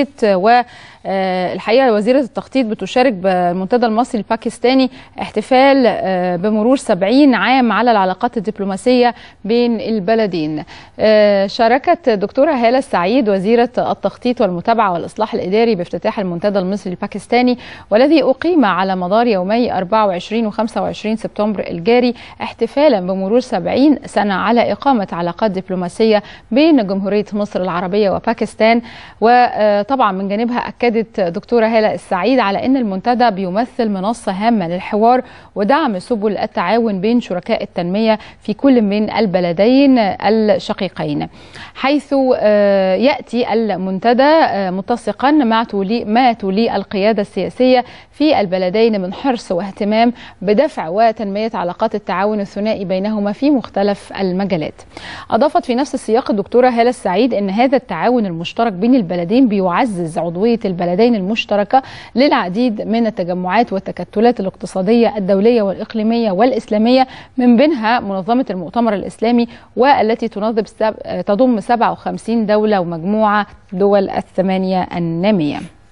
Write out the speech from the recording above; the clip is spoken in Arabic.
التخطيط والحقيقه آه، وزيره التخطيط بتشارك بالمنتدى المصري الباكستاني احتفال آه، بمرور 70 عام على العلاقات الدبلوماسيه بين البلدين. آه، شاركت دكتوره هاله السعيد وزيره التخطيط والمتابعه والاصلاح الاداري بافتتاح المنتدى المصري الباكستاني والذي اقيم على مدار يومي 24 و 25 سبتمبر الجاري احتفالا بمرور 70 سنه على اقامه علاقات دبلوماسيه بين جمهوريه مصر العربيه وباكستان و طبعا من جانبها اكدت دكتوره هاله السعيد على ان المنتدى بيمثل منصه هامه للحوار ودعم سبل التعاون بين شركاء التنميه في كل من البلدين الشقيقين حيث آه، ياتي المنتدى آه، متسقا مع تولي ما تولي القياده السياسيه في البلدين من حرص واهتمام بدفع وتنميه علاقات التعاون الثنائي بينهما في مختلف المجالات اضافت في نفس السياق الدكتوره هاله السعيد ان هذا التعاون المشترك بين البلدين بيعد تعزز عضوية البلدين المشتركة للعديد من التجمعات والتكتلات الاقتصادية الدولية والإقليمية والإسلامية من بينها منظمة المؤتمر الإسلامي والتي تنظم تضم 57 دولة ومجموعة دول الثمانية النامية